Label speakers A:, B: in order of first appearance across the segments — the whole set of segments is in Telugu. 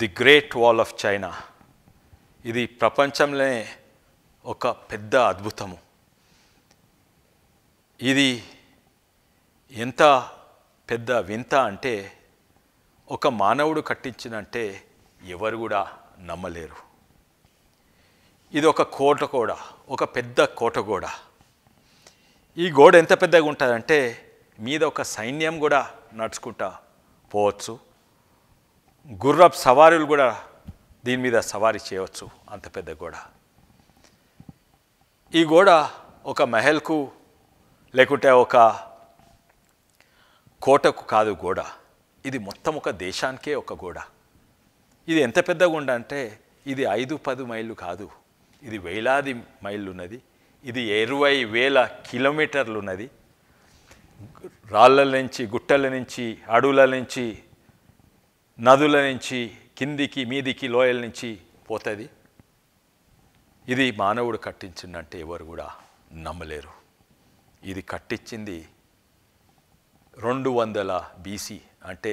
A: the great wall of China ఇది ప్రపంచంలోనే ఒక పెద్ద అద్భుతము ఇది ఎంత పెద్ద వింత అంటే ఒక మానవుడు కట్టించినంటే ఎవరు కూడా నమ్మలేరు ఇది ఒక కోట గోడ ఒక పెద్ద కోట గోడ ఈ గోడ ఎంత పెద్దగా ఉంటుందంటే మీద ఒక సైన్యం కూడా నడుచుకుంటా పోవచ్చు గుర్రపు సవారీలు కూడా దీని మీద సవారీ చేయవచ్చు అంత పెద్ద గోడ ఈ గోడ ఒక మహల్కు లేకుంటే ఒక కోటకు కాదు గోడ ఇది మొత్తం ఒక దేశానికే ఒక గోడ ఇది ఎంత పెద్ద గోడ అంటే ఇది ఐదు పది మైళ్ళు కాదు ఇది వేలాది మైళ్ళు ఉన్నది ఇది ఇరవై వేల కిలోమీటర్లు ఉన్నది రాళ్ళ నుంచి గుట్టల నుంచి అడవుల నుంచి నదుల నుంచి కిందికి మీదికి లోయల నుంచి పోతుంది ఇది మానవుడు కట్టించిందంటే ఎవరు కూడా నమ్మలేరు ఇది కట్టించింది రెండు వందల బీసీ అంటే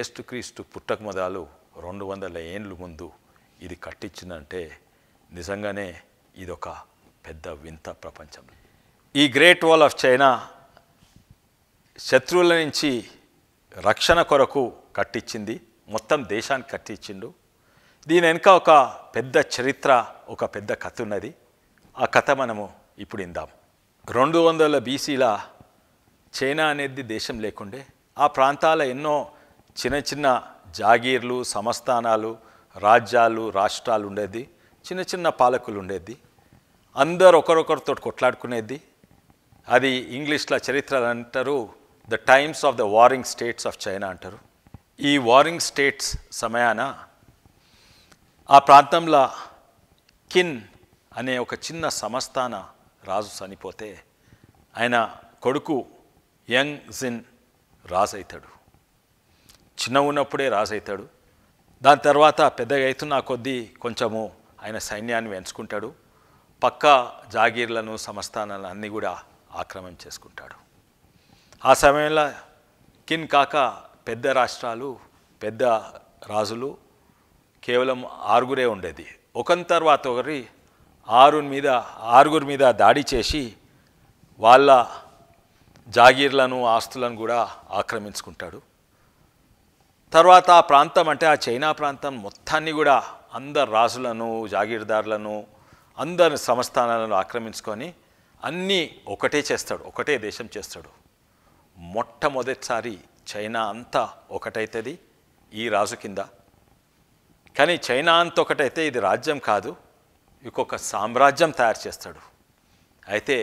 A: ఏస్టుక్రీస్తు పుట్టక మొదలు రెండు వందల ఏండ్లు ముందు ఇది కట్టించిందంటే నిజంగానే ఇదొక పెద్ద వింత ప్రపంచం ఈ గ్రేట్ వాల్ ఆఫ్ చైనా శత్రువుల నుంచి రక్షణ కొరకు కట్టించింది మొత్తం దేశాన్ని కట్టించిండు దీని వెనుక ఒక పెద్ద చరిత్ర ఒక పెద్ద కథ ఉన్నది ఆ కథ మనము ఇప్పుడు ఇందాం రెండు వందల బీసీల చైనా అనేది దేశం లేకుండే ఆ ప్రాంతాల ఎన్నో చిన్న చిన్న జాగీర్లు సమస్థానాలు రాజ్యాలు రాష్ట్రాలు ఉండేది చిన్న చిన్న పాలకులు ఉండేది అందరు ఒకరొకరితో కొట్లాడుకునేది అది ఇంగ్లీష్లో చరిత్రలు అంటారు the times of the warring states of China అంటారు ఈ వారింగ్ స్టేట్స్ సమయాన ఆ ప్రాంతంలో కిన్ అనే ఒక చిన్న సమస్థాన రాజు చనిపోతే ఆయన కొడుకు యంగ్ జిన్ రాజు అవుతాడు చిన్న ఉన్నప్పుడే రాజు అవుతాడు దాని తర్వాత పెద్దగా అవుతున్న కొద్దీ కొంచెము ఆయన సైన్యాన్ని పెంచుకుంటాడు పక్క జాగీర్లను సంస్థానాలను అన్నీ కూడా ఆక్రమం చేసుకుంటాడు ఆ సమయంలో కిన్ కాక పెద్ద రాష్ట్రాలు పెద్ద రాజులు కేవలం ఆరుగురే ఉండేది ఒకరి తర్వాత ఒకరి ఆరు మీద ఆరుగురి మీద దాడి చేసి వాళ్ళ జాగీర్లను ఆస్తులను కూడా ఆక్రమించుకుంటాడు తర్వాత ఆ ప్రాంతం అంటే ఆ చైనా ప్రాంతం మొత్తాన్ని కూడా అందరు రాజులను జాగీర్దారులను అందరి సంస్థానాలను ఆక్రమించుకొని అన్నీ ఒకటే చేస్తాడు ఒకటే దేశం చేస్తాడు మొట్టమొదటిసారి చైనా అంతా ఒకటైతుంది ఈ రాజు కింద కానీ చైనా అంత ఒకటైతే ఇది రాజ్యం కాదు ఇంకొక సామ్రాజ్యం తయారు చేస్తాడు అయితే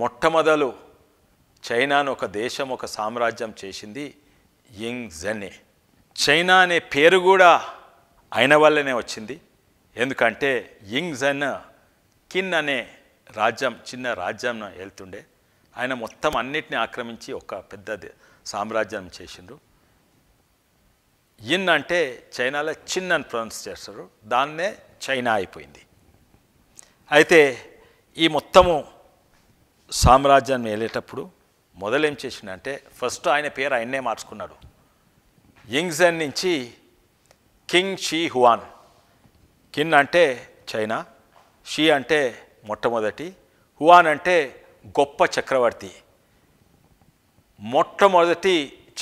A: మొట్టమొదలు చైనాను ఒక దేశం ఒక సామ్రాజ్యం చేసింది యింగ్ జెన్నే చైనా అనే పేరు కూడా ఆయన వల్లనే వచ్చింది ఎందుకంటే యింగ్ జెన్ కిన్ అనే రాజ్యం చిన్న రాజ్యం వెళ్తుండే ఆయన మొత్తం అన్నిటిని ఆక్రమించి ఒక పెద్ద సామ్రాజ్యం చేసిండ్రు ఇన్ అంటే చైనాలో చిన్ అని ప్రొనౌన్స్ చేస్తారు దాన్నే చైనా అయిపోయింది అయితే ఈ మొత్తము సామ్రాజ్యాన్ని వెళ్ళేటప్పుడు మొదలేం చేసిండే ఫస్ట్ ఆయన పేరు ఆయన్నే మార్చుకున్నాడు యింగ్జన్ నుంచి కింగ్ షీ హువాన్ కిన్ అంటే చైనా షీ అంటే మొట్టమొదటి హువాన్ అంటే గొప్ప చక్రవర్తి మొట్టమొదటి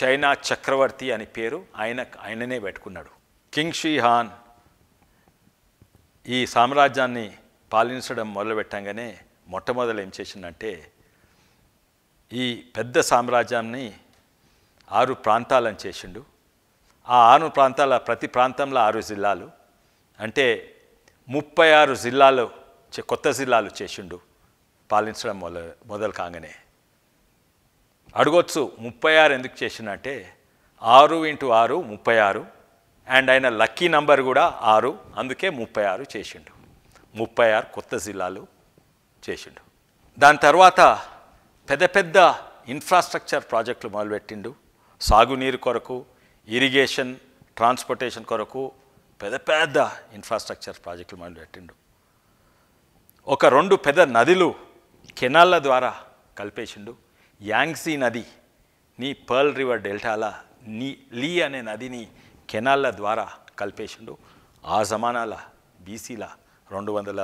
A: చైనా చక్రవర్తి అని పేరు ఆయన ఆయననే పెట్టుకున్నాడు కింగ్ షీహాన్ ఈ సామ్రాజ్యాన్ని పాలించడం మొదలుపెట్టంగానే మొట్టమొదలు ఏం చేసిందంటే ఈ పెద్ద సామ్రాజ్యాన్ని ఆరు ప్రాంతాలను చేసిండు ఆ ఆరు ప్రాంతాల ప్రతి ప్రాంతంలో ఆరు జిల్లాలు అంటే ముప్పై ఆరు జిల్లాలు కొత్త జిల్లాలు చేసిండు పాలించడం మొదలు మొదలు కాగానే అడగొచ్చు ముప్పై ఆరు ఎందుకు చేసినట్టే ఆరు ఇంటూ ఆరు ముప్పై ఆరు అండ్ ఆయన లక్కీ నంబర్ కూడా ఆరు అందుకే ముప్పై ఆరు చేసిండు ముప్పై ఆరు కొత్త జిల్లాలు చేసిండు దాని తర్వాత పెద్ద పెద్ద ఇన్ఫ్రాస్ట్రక్చర్ ప్రాజెక్టులు మొదలుపెట్టిండు సాగునీరు కొరకు ఇరిగేషన్ ట్రాన్స్పోర్టేషన్ కొరకు పెద్ద పెద్ద ఇన్ఫ్రాస్ట్రక్చర్ ప్రాజెక్టులు మొదలుపెట్టిండు ఒక రెండు పెద్ద నదులు కెనాళ్ళ ద్వారా కలిపేసిండు యాంగ్సీ నది నీ పర్ల్ రివర్ డెల్టాల నీ లీ అనే నదిని కెనాళ్ళ ద్వారా కలిపేసిండు ఆ జమానాల బీసీల రెండు వందల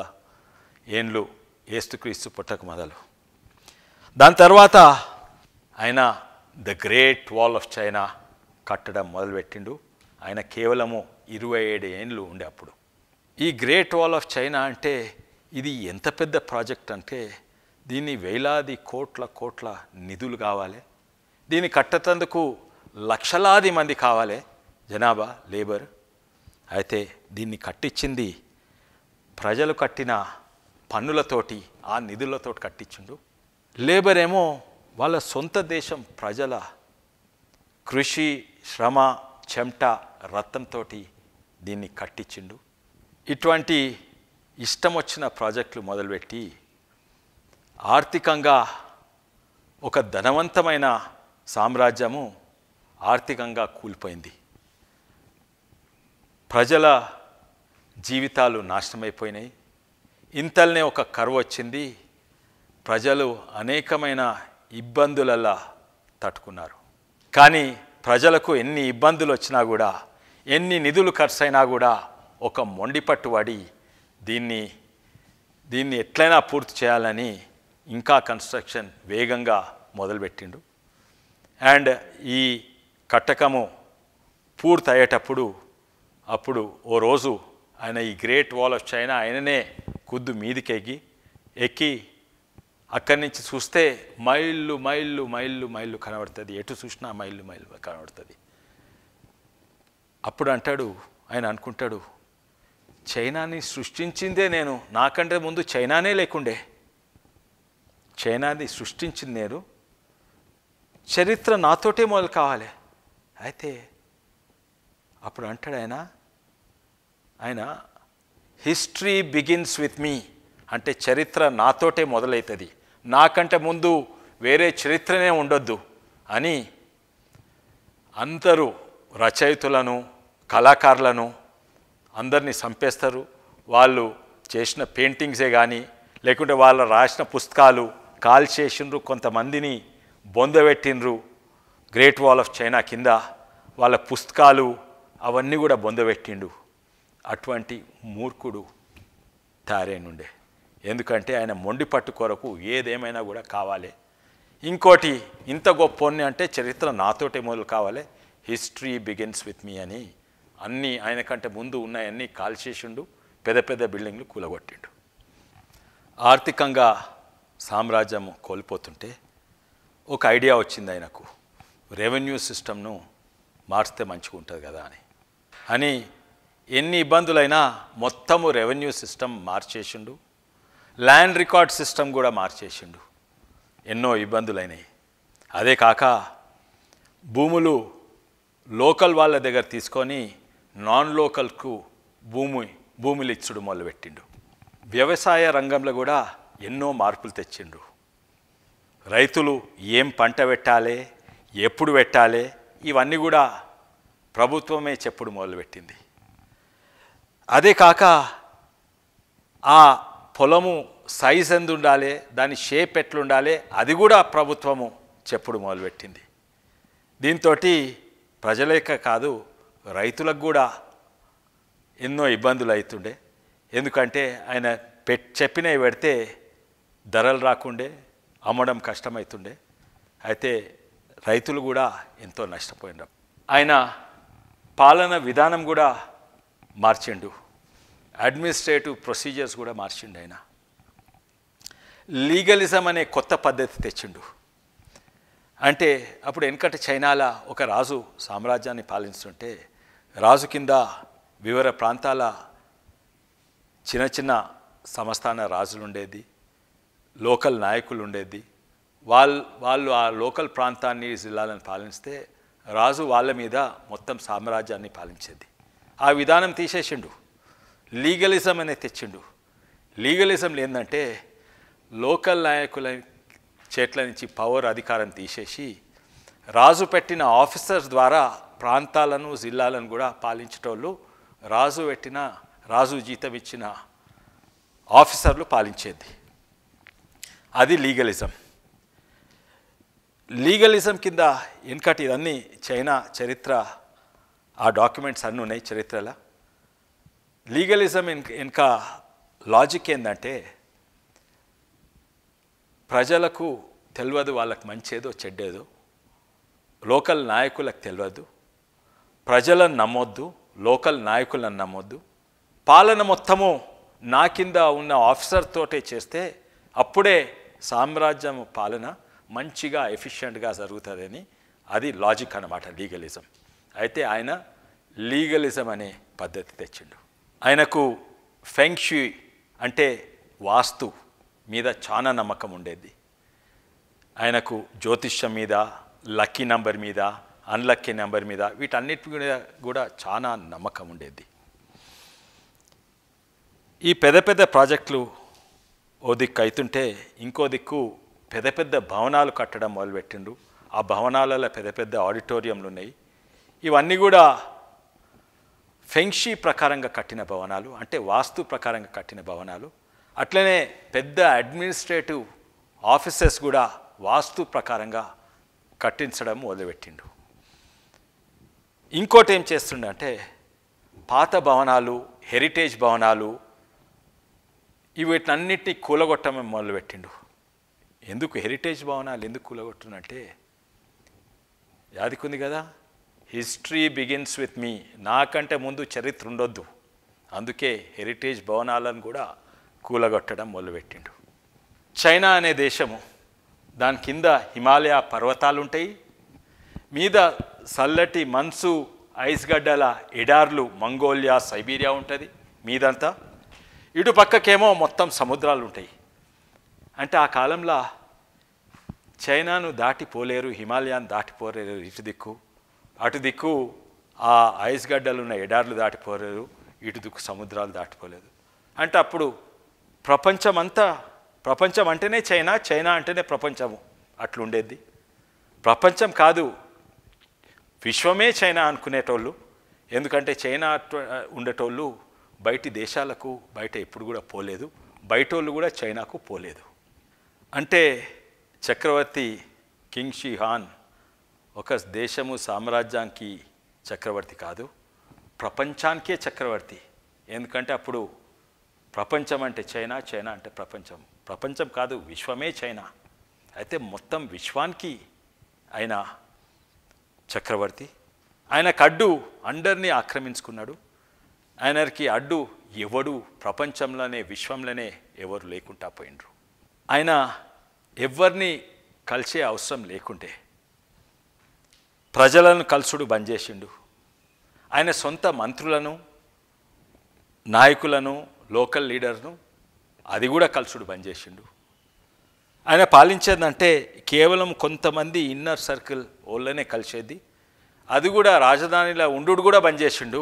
A: ఏండ్లు ఏస్తుక్రీస్తు పుట్టక మొదలు దాని తర్వాత ఆయన the great wall of China కట్టడం మొదలుపెట్టిండు ఆయన కేవలము ఇరవై ఏడు ఏండ్లు ఉండే అప్పుడు ఈ గ్రేట్ వాల్ ఆఫ్ చైనా అంటే ఇది ఎంత పెద్ద ప్రాజెక్ట్ అంటే దీన్ని వేలాది కోట్ల కోట్ల నిధులు కావాలి దీన్ని కట్టతందుకు లక్షలాది మంది కావాలి జనాభా లేబర్ అయితే దీన్ని కట్టించింది ప్రజలు కట్టిన పన్నులతోటి ఆ నిధులతో కట్టించుండు లేబర్ ఏమో వాళ్ళ సొంత దేశం ప్రజల కృషి శ్రమ చెమట రత్నంతో దీన్ని కట్టించిండు ఇటువంటి ఇష్టం వచ్చిన ప్రాజెక్టులు మొదలుపెట్టి ఆర్థికంగా ఒక ధనవంతమైన సామ్రాజ్యము ఆర్థికంగా కూలిపోయింది ప్రజల జీవితాలు నాశనమైపోయినాయి ఇంతల్నే ఒక కరువు వచ్చింది ప్రజలు అనేకమైన ఇబ్బందులలా తట్టుకున్నారు కానీ ప్రజలకు ఎన్ని ఇబ్బందులు వచ్చినా కూడా ఎన్ని నిధులు ఖర్చు అయినా కూడా ఒక మొండిపట్టు పడి దీన్ని దీన్ని ఎట్లయినా పూర్తి చేయాలని ఇంకా కన్స్ట్రక్షన్ వేగంగా మొదలుపెట్టిండు అండ్ ఈ కట్టకము పూర్తయ్యేటప్పుడు అప్పుడు ఓ రోజు ఆయన ఈ గ్రేట్ వాల్ ఆఫ్ చైనా ఆయననే కుద్దు మీదికెక్కి ఎక్కి అక్కడి నుంచి చూస్తే మైళ్ళు మైళ్ళు మైళ్ళు మైళ్ళు కనబడుతుంది ఎటు చూసినా మైళ్ళు మైళ్ళు కనబడుతుంది అప్పుడు అంటాడు ఆయన అనుకుంటాడు చైనాని సృష్టించిందే నేను నాకంటే ముందు చైనానే లేకుండే చైనాది సృష్టించింది నేను చరిత్ర నాతోటే మొదలు కావాలి అయితే అప్పుడు అంటాడు ఆయన ఆయన హిస్టరీ బిగిన్స్ విత్ మీ అంటే చరిత్ర నాతోటే మొదలవుతుంది నాకంటే ముందు వేరే చరిత్రనే ఉండొద్దు అని అందరూ రచయితలను కళాకారులను అందరినీ చంపేస్తారు వాళ్ళు చేసిన పెయింటింగ్సే కానీ లేకుంటే వాళ్ళు రాసిన పుస్తకాలు కాల్చేసిండ్రు కొంతమందిని బొందబెట్టిండ్రు గ్రేట్ వాల్ ఆఫ్ చైనా కింద వాళ్ళ పుస్తకాలు అవన్నీ కూడా బొందబెట్టిండు అటువంటి మూర్ఖుడు తయారైనుండే ఎందుకంటే ఆయన మొండి పట్టు కొరకు ఏదేమైనా కూడా కావాలి ఇంకోటి ఇంత గొప్పని అంటే చరిత్ర నాతోటే మొదలు కావాలి హిస్టరీ బిగిన్స్ విత్ మీ అని అన్నీ ఆయన కంటే ముందు ఉన్నాయన్నీ కాల్చేసిండు పెద్ద పెద్ద బిల్డింగ్లు కూలగొట్టిండు ఆర్థికంగా సామ్రాజ్యం కోల్పోతుంటే ఒక ఐడియా వచ్చింది ఆయనకు రెవెన్యూ సిస్టమ్ను మార్చితే మంచిగా ఉంటుంది కదా అని అని ఎన్ని ఇబ్బందులైనా మొత్తము రెవెన్యూ సిస్టమ్ మార్చేసిండు ల్యాండ్ రికార్డ్ సిస్టమ్ కూడా మార్చేసిండు ఎన్నో ఇబ్బందులైనాయి అదే కాక భూములు లోకల్ వాళ్ళ దగ్గర తీసుకొని నాన్ లోకల్కు భూమి భూములు ఇచ్చుడు మొదలుపెట్టిండు వ్యవసాయ రంగంలో కూడా ఎన్నో మార్పులు తెచ్చిండు రైతులు ఏం పంట పెట్టాలి ఎప్పుడు పెట్టాలి ఇవన్నీ కూడా ప్రభుత్వమే చెప్పుడు మొదలుపెట్టింది అదే కాక ఆ పొలము సైజ్ ఎందు ఉండాలి దాని షేప్ ఎట్లుండాలి అది కూడా ప్రభుత్వము చెప్పుడు మొదలుపెట్టింది దీంతో ప్రజలేక కాదు రైతులకు కూడా ఎన్నో ఇబ్బందులు అవుతుండే ఎందుకంటే ఆయన పెట్ చెప్పినవి పెడితే ధరలు రాకుండే అమ్మడం కష్టమవుతుండే అయితే రైతులు కూడా ఎంతో నష్టపోయినారు ఆయన పాలన విధానం కూడా మార్చిండు అడ్మినిస్ట్రేటివ్ ప్రొసీజర్స్ కూడా మార్చిండు ఆయన లీగలిజం అనే కొత్త పద్ధతి తెచ్చిండు అంటే అప్పుడు వెనుకట చైనాల ఒక రాజు సామ్రాజ్యాన్ని పాలించుంటే రాజు కింద వివర ప్రాంతాల చిన్న చిన్న సంస్థాన రాజులు ఉండేది లోకల్ నాయకులు ఉండేది వాళ్ళు వాళ్ళు ఆ లోకల్ ప్రాంతాన్ని జిల్లాలను పాలిస్తే రాజు వాళ్ళ మీద మొత్తం సామ్రాజ్యాన్ని పాలించేది ఆ విధానం తీసేసిండు లీగలిజం అనేది తెచ్చిండు లీగలిజం ఏంటంటే లోకల్ నాయకుల చేట్ల నుంచి పవర్ అధికారం తీసేసి రాజు పెట్టిన ఆఫీసర్స్ ద్వారా ప్రాంతాలను జిల్లాలను కూడా పాలించేటోళ్ళు రాజు పెట్టిన రాజు జీతం ఇచ్చిన ఆఫీసర్లు పాలించేది అది లీగలిజం లీగలిజం కింద ఇన్కట్ ఇదన్నీ చైనా చరిత్ర ఆ డాక్యుమెంట్స్ అన్నీ ఉన్నాయి చరిత్రలో లీగలిజం ఇంకా లాజిక్ ఏంటంటే ప్రజలకు తెలియదు వాళ్ళకి మంచేదో చెడ్డేదో లోకల్ నాయకులకు తెలియదు ప్రజలను నమ్మొద్దు లోకల్ నాయకులను నమ్మొద్దు పాలన మొత్తము నా కింద ఉన్న ఆఫీసర్ తోటే చేస్తే అప్పుడే సామ్రాజ్యం పాలన మంచిగా ఎఫిషియంట్గా జరుగుతుందని అది లాజిక్ అనమాట లీగలిజం అయితే ఆయన లీగలిజం అనే పద్ధతి తెచ్చిండు ఆయనకు ఫెంగ్షూ అంటే వాస్తు మీద చాలా నమ్మకం ఉండేది ఆయనకు జ్యోతిష్యం మీద లక్కీ నంబర్ మీద అన్లక్కీ నెంబర్ మీద వీటన్నిటి మీద కూడా చాలా నమ్మకం ఉండేది ఈ పెద్ద పెద్ద ప్రాజెక్టులు ఓ దిక్కు అవుతుంటే ఇంకో దిక్కు పెద్ద పెద్ద భవనాలు కట్టడం మొదలుపెట్టిండు ఆ భవనాలలో పెద్ద పెద్ద ఆడిటోరియంలు ఉన్నాయి ఇవన్నీ కూడా ఫెంక్షీ ప్రకారంగా కట్టిన భవనాలు అంటే వాస్తు ప్రకారంగా కట్టిన భవనాలు అట్లనే పెద్ద అడ్మినిస్ట్రేటివ్ ఆఫీసెస్ కూడా వాస్తు ప్రకారంగా కట్టించడం మొదలుపెట్టిండు ఇంకోటి ఏం చేస్తుండంటే పాత భవనాలు హెరిటేజ్ భవనాలు వీటినన్నిటి కూలగొట్టమే మొదలుపెట్టిండు ఎందుకు హెరిటేజ్ భవనాలు ఎందుకు కూలగొట్టునంటే యాదికుంది కదా హిస్టరీ బిగిన్స్ విత్ మీ నాకంటే ముందు చరిత్ర ఉండొద్దు అందుకే హెరిటేజ్ భవనాలను కూడా కూలగొట్టడం మొదలుపెట్టిండు చైనా అనే దేశము దాని కింద హిమాలయ పర్వతాలు ఉంటాయి మీద చల్లటి మన్సు ఐస్గడ్డల ఎడార్లు మంగోలియా సైబీరియా ఉంటుంది మీదంతా ఇటు పక్కకేమో మొత్తం సముద్రాలు ఉంటాయి అంటే ఆ కాలంలో చైనాను దాటిపోలేరు హిమాలయాన్ని దాటిపోలేరు ఇటు దిక్కు అటు దిక్కు ఆ ఐస్ గడ్డలు ఉన్న ఎడార్లు దాటిపోలేరు ఇటు దిక్కు సముద్రాలు దాటిపోలేదు అంటే అప్పుడు ప్రపంచమంతా ప్రపంచం అంటేనే చైనా చైనా అంటేనే ప్రపంచము అట్లుండేది ప్రపంచం కాదు విశ్వమే చైనా అనుకునేటోళ్ళు ఎందుకంటే చైనా ఉండేటోళ్ళు బయటి దేశాలకు బయట ఎప్పుడు కూడా పోలేదు బయటోళ్ళు కూడా చైనాకు పోలేదు అంటే చక్రవర్తి కింగ్ షీహాన్ ఒక దేశము సామ్రాజ్యానికి చక్రవర్తి కాదు ప్రపంచానికే చక్రవర్తి ఎందుకంటే అప్పుడు ప్రపంచం అంటే చైనా చైనా అంటే ప్రపంచం ప్రపంచం కాదు విశ్వమే చైనా అయితే మొత్తం విశ్వానికి ఆయన చక్రవర్తి ఆయన కడ్డు అండర్ని ఆక్రమించుకున్నాడు ఆయనకి అడ్డు ఎవడు ప్రపంచంలోనే విశ్వంలోనే ఎవరు లేకుండా పోయినరు ఆయన ఎవరిని కలిసే అవసరం లేకుంటే ప్రజలను కలుసుడు బంద్ చేసిండు ఆయన సొంత మంత్రులను నాయకులను లోకల్ లీడర్ను అది కూడా కలుసుడు బంద్ చేసిండు ఆయన పాలించేదంటే కేవలం కొంతమంది ఇన్నర్ సర్కిల్ వాళ్ళనే కలిసేది అది కూడా రాజధానిలో ఉండు కూడా బంద్ చేసిండు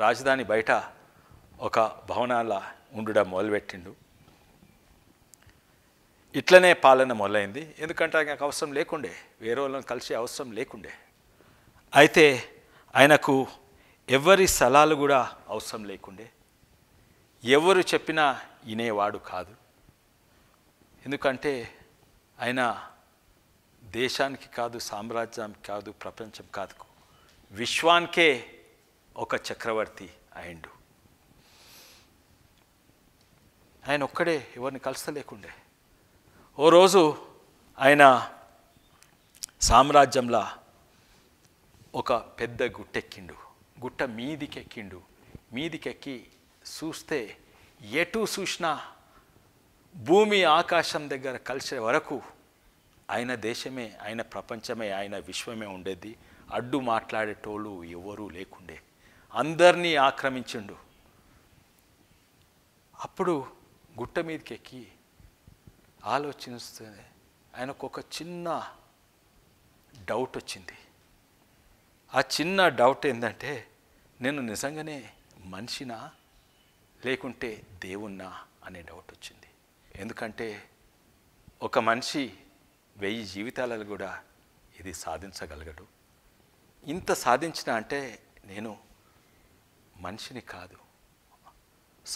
A: రాజధాని బయట ఒక భవనాల ఉండడం మొదలుపెట్టిండు ఇట్లనే పాలన మొదలైంది ఎందుకంటే ఆయనకు అవసరం లేకుండే వేరే వాళ్ళని కలిసే అవసరం లేకుండే అయితే ఆయనకు ఎవరి సలహాలు కూడా అవసరం లేకుండే ఎవరు చెప్పినా వినేవాడు కాదు ఎందుకంటే ఆయన దేశానికి కాదు సామ్రాజ్యానికి కాదు ప్రపంచం కాదు విశ్వానికే ఒక చక్రవర్తి అయిండు ఆయన ఒక్కడే ఎవరిని కలుస్తలేకుండే ఓ రోజు ఆయన సామ్రాజ్యంలో ఒక పెద్ద గుట్టెక్కిండు గుట్ట మీదికెక్కిండు మీదికెక్కి చూస్తే ఎటు చూసినా భూమి ఆకాశం దగ్గర కలిసే వరకు ఆయన దేశమే ఆయన ప్రపంచమే ఆయన విశ్వమే ఉండేది అడ్డు మాట్లాడేటోళ్ళు ఎవరూ లేకుండే అందరినీ ఆక్రమించిండు అప్పుడు గుట్ట మీదకి ఎక్కి ఆలోచిస్తే ఆయనకు ఒక చిన్న డౌట్ వచ్చింది ఆ చిన్న డౌట్ ఏంటంటే నేను నిజంగానే మనిషినా లేకుంటే దేవున్నా అనే డౌట్ వచ్చింది ఎందుకంటే ఒక మనిషి వెయ్యి జీవితాలలో కూడా ఇది సాధించగలగడు ఇంత సాధించిన అంటే నేను మనిషిని కాదు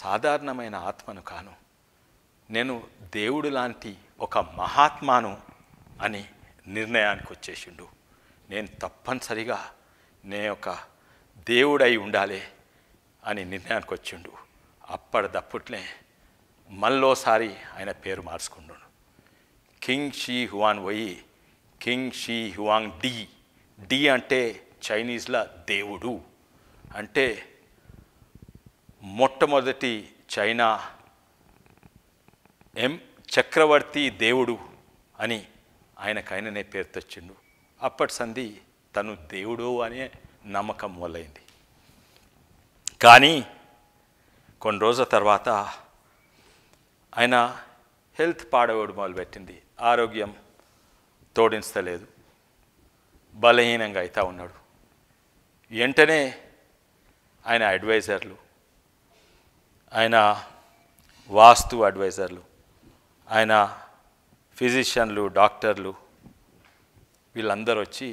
A: సాధారణమైన ఆత్మను కాను నేను దేవుడు లాంటి ఒక మహాత్మాను అని నిర్ణయానికి వచ్చేసిండు నేను తప్పనిసరిగా నే ఒక దేవుడై ఉండాలి అని నిర్ణయానికి వచ్చిండు అప్పటిదప్పట్లే మళ్ళోసారి ఆయన పేరు మార్చుకున్నాడు king Shi Huan Wei king Shi Huang Di Di అంటే చైనీస్ల దేవుడు అంటే మొట్టమొదటి చైనా ఎం చక్రవర్తి దేవుడు అని ఆయనకు ఆయననే పేరు తెచ్చిండు అప్పటి సంధి తను దేవుడు అనే నమ్మకం మొదలైంది కానీ కొన్ని రోజుల తర్వాత ఆయన హెల్త్ పాడవడు మొదలుపెట్టింది ఆరోగ్యం తోడించలేదు బలహీనంగా అవుతా ఉన్నాడు వెంటనే ఆయన అడ్వైజర్లు ఆయన వాస్తు అడ్వైజర్లు ఆయన ఫిజిషియన్లు డాక్టర్లు వీళ్ళందరూ వచ్చి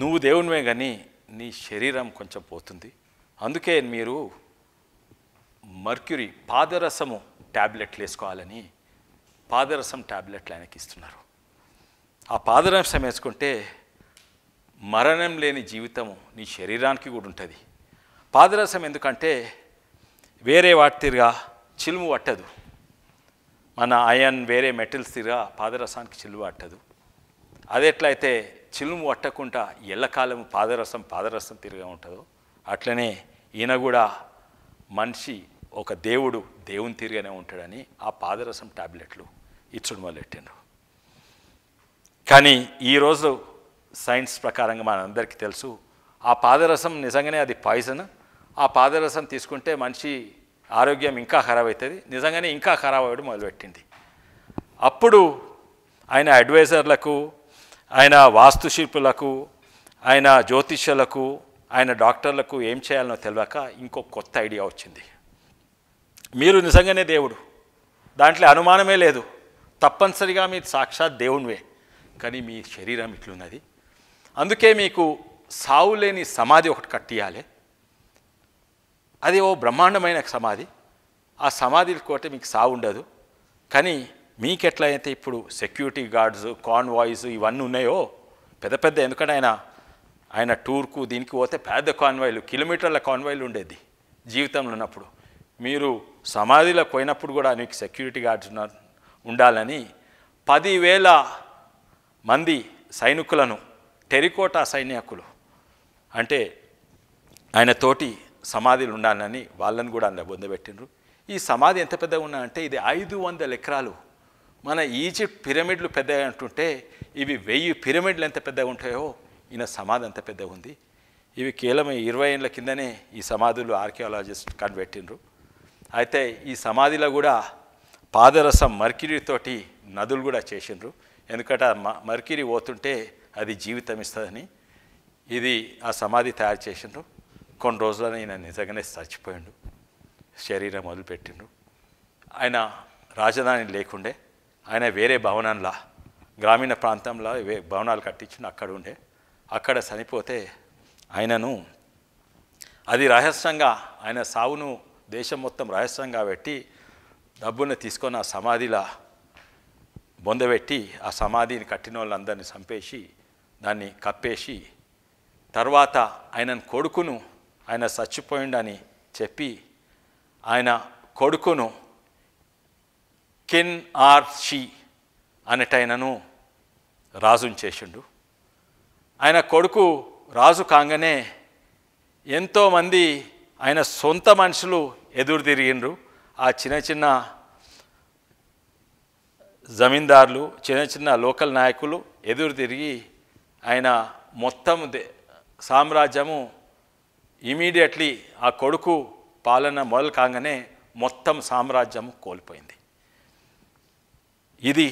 A: నువ్వు దేవునివే కానీ నీ శరీరం కొంచెం పోతుంది అందుకే మీరు మర్క్యూరీ పాదరసము ట్యాబ్లెట్లు వేసుకోవాలని పాదరసం ట్యాబ్లెట్లు ఆయనకి ఇస్తున్నారు ఆ పాదరసం వేసుకుంటే మరణం లేని జీవితము నీ శరీరానికి కూడా ఉంటుంది పాదరసం ఎందుకంటే వేరే వాటి తీరుగా చిలుము పట్టదు మన అయన్ వేరే మెటల్స్ తిరిగా పాదరసానికి చిలుము పట్టదు అది ఎట్లయితే చిలుము పట్టకుండా ఎల్లకాలం పాదరసం పాదరసం తిరిగా ఉంటుందో అట్లనే ఈయన కూడా మనిషి ఒక దేవుడు దేవుని తిరిగానే ఉంటాడని ఆ పాదరసం ట్యాబ్లెట్లు ఇచ్చుడు మొదలెట్టిండ్రు కానీ ఈరోజు సైన్స్ ప్రకారంగా మనందరికీ తెలుసు ఆ పాదరసం నిజంగానే అది పాయిజన్ ఆ పాదరసం తీసుకుంటే మనిషి ఆరోగ్యం ఇంకా ఖరాబ్ అవుతుంది నిజంగానే ఇంకా ఖరాబ్ అవ్వడం మొదలుపెట్టింది అప్పుడు ఆయన అడ్వైజర్లకు ఆయన వాస్తుశిల్పులకు ఆయన జ్యోతిష్యులకు ఆయన డాక్టర్లకు ఏం చేయాలనో తెలియక ఇంకో కొత్త ఐడియా వచ్చింది మీరు నిజంగానే దేవుడు దాంట్లో అనుమానమే లేదు తప్పనిసరిగా మీరు సాక్షాత్ దేవునివే కానీ మీ శరీరం ఇట్లున్నది అందుకే మీకు సావులేని సమాధి ఒకటి కట్టియాలే అది ఓ బ్రహ్మాండమైన సమాధి ఆ సమాధిలు కోటే మీకు సావు ఉండదు కానీ మీకెట్లయితే ఇప్పుడు సెక్యూరిటీ గార్డ్స్ కాన్వాయ్స్ ఇవన్నీ ఉన్నాయో పెద్ద పెద్ద ఎందుకంటే ఆయన ఆయన టూర్కు దీనికి పోతే పెద్ద కాన్వాయిలు కిలోమీటర్ల కాన్వాయిలు ఉండేది జీవితంలో ఉన్నప్పుడు మీరు సమాధిలో పోయినప్పుడు కూడా మీకు సెక్యూరిటీ గార్డ్స్ ఉండాలని పదివేల మంది సైనికులను టెరికోటా సైనికులు అంటే ఆయన తోటి సమాధులు ఉండాలని వాళ్ళని కూడా అందులో పొందబెట్టినరు ఈ సమాధి ఎంత పెద్దగా ఉన్నా అంటే ఇది ఐదు వందల ఎకరాలు మన ఈజిప్ట్ పిరమిడ్లు పెద్దగా అంటుంటే ఇవి వెయ్యి పిరమిడ్లు ఎంత పెద్దగా ఉంటాయో ఈయన సమాధి అంత పెద్దగా ఉంది ఇవి కేవలం ఇరవై ఏళ్ళ కిందనే ఈ సమాధులు ఆర్కియాలజిస్ట్ కనిపెట్టినరు అయితే ఈ సమాధిలో కూడా పాదరసం మర్కిరీతోటి నదులు కూడా చేసిండ్రు ఎందుకంటే మర్కిరీ పోతుంటే అది జీవితం ఇస్తుందని ఇది ఆ సమాధి తయారు చేసిండ్రు కొన్ని రోజులని ఈయన నిజంగానే చచ్చిపోయిండు శరీరం మొదలుపెట్టిండు ఆయన రాజధాని లేకుండే ఆయన వేరే భవనంలా గ్రామీణ ప్రాంతంలో భవనాలు కట్టించిన అక్కడ ఉండే అక్కడ చనిపోతే ఆయనను అది రహస్యంగా ఆయన సావును దేశం మొత్తం రహస్యంగా పెట్టి డబ్బుని తీసుకొని ఆ సమాధిలా బొందబెట్టి ఆ సమాధిని కట్టిన వాళ్ళందరినీ చంపేసి దాన్ని కప్పేసి తర్వాత ఆయనను కొడుకును ఆయన చచ్చిపోయిండని చెప్పి ఆయన కొడుకును కిన్ ఆర్ షీ అనేటైనను రాజు చేసిండు ఆయన కొడుకు రాజు కాగానే ఎంతోమంది ఆయన సొంత మనుషులు ఎదురు తిరిగిండ్రు ఆ చిన్న చిన్న జమీందారులు చిన్న చిన్న లోకల్ నాయకులు ఎదురు తిరిగి ఆయన మొత్తం సామ్రాజ్యము ఇమీడియట్లీ ఆ కొడుకు పాలన మొదలు కాగానే మొత్తం సామ్రాజ్యం కోల్పోయింది ఇది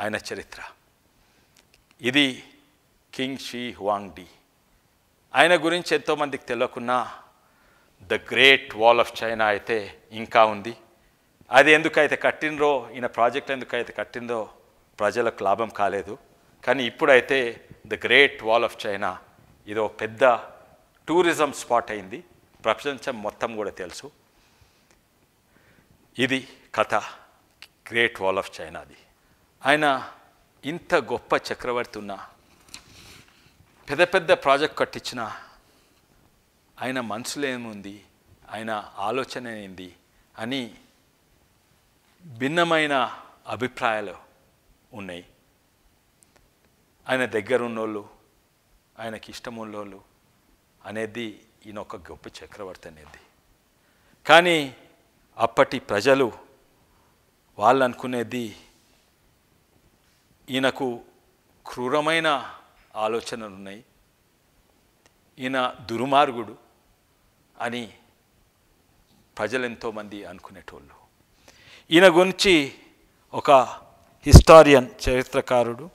A: ఆయన చరిత్ర ఇది కింగ్ షీ హువాంగ్ డి ఆయన గురించి ఎంతోమందికి తెలియకున్నా the great wall of China అయితే ఇంకా ఉంది అది ఎందుకైతే కట్టినరో ఈయన ప్రాజెక్ట్ ఎందుకైతే కట్టిందో ప్రజలకు లాభం కాలేదు కానీ ఇప్పుడైతే the great wall of China ఇదో పెద్ద టూరిజం స్పాట్ అయింది ప్రపంచం మొత్తం కూడా తెలుసు ఇది కథ గ్రేట్ వాల్ ఆఫ్ చైనాది ఆయన ఇంత గొప్ప చక్రవర్తి ఉన్న పెద్ద పెద్ద ప్రాజెక్ట్ కట్టించిన ఆయన మనసులో ఏముంది ఆయన ఆలోచన ఏంది అని భిన్నమైన అభిప్రాయాలు ఉన్నాయి ఆయన దగ్గరున్నోళ్ళు ఆయనకి ఇష్టం ఉన్నోళ్ళు అనేది ఈయన ఒక గొప్ప చక్రవర్తి అనేది కానీ అప్పటి ప్రజలు వాళ్ళు అనుకునేది ఈయనకు క్రూరమైన ఆలోచనలు ఉన్నాయి ఈయన దుర్మార్గుడు అని ప్రజలు ఎంతోమంది అనుకునేటోళ్ళు ఈయన గురించి ఒక హిస్టారియన్ చరిత్రకారుడు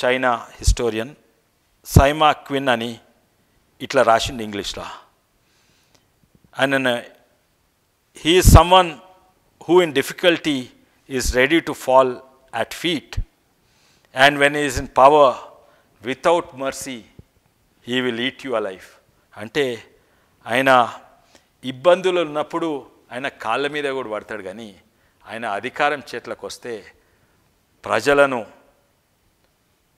A: చైనా హిస్టోరియన్ సైమా క్విన్ అని ఇట్లా రాసింది ఇంగ్లీష్లో ఆయన he someone who in difficulty is ready to fall at feet and when is in power without mercy he will eat your life అంటే ఆయన ఇబ్బందులు ఉన్నప్పుడు ఆయన కాళ్ళ మీద కూడా పడతాడు కానీ ఆయన అధికారం చేతులకు వస్తే ప్రజలను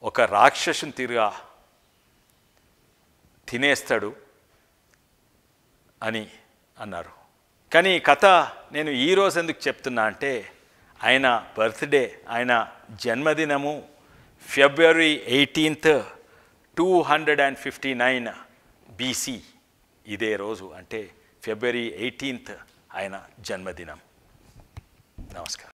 A: ఒక రాక్షసుని తిరిగా తినేస్తాడు అని అన్నారు కానీ ఈ కథ నేను ఈరోజు ఎందుకు చెప్తున్నా అంటే ఆయన బర్త్డే ఆయన జన్మదినము February eighteenth two hundred and fifty nine BC ఇదే రోజు అంటే ఫిబ్రవరి ఎయిటీన్త్ ఆయన జన్మదినం నమస్కారం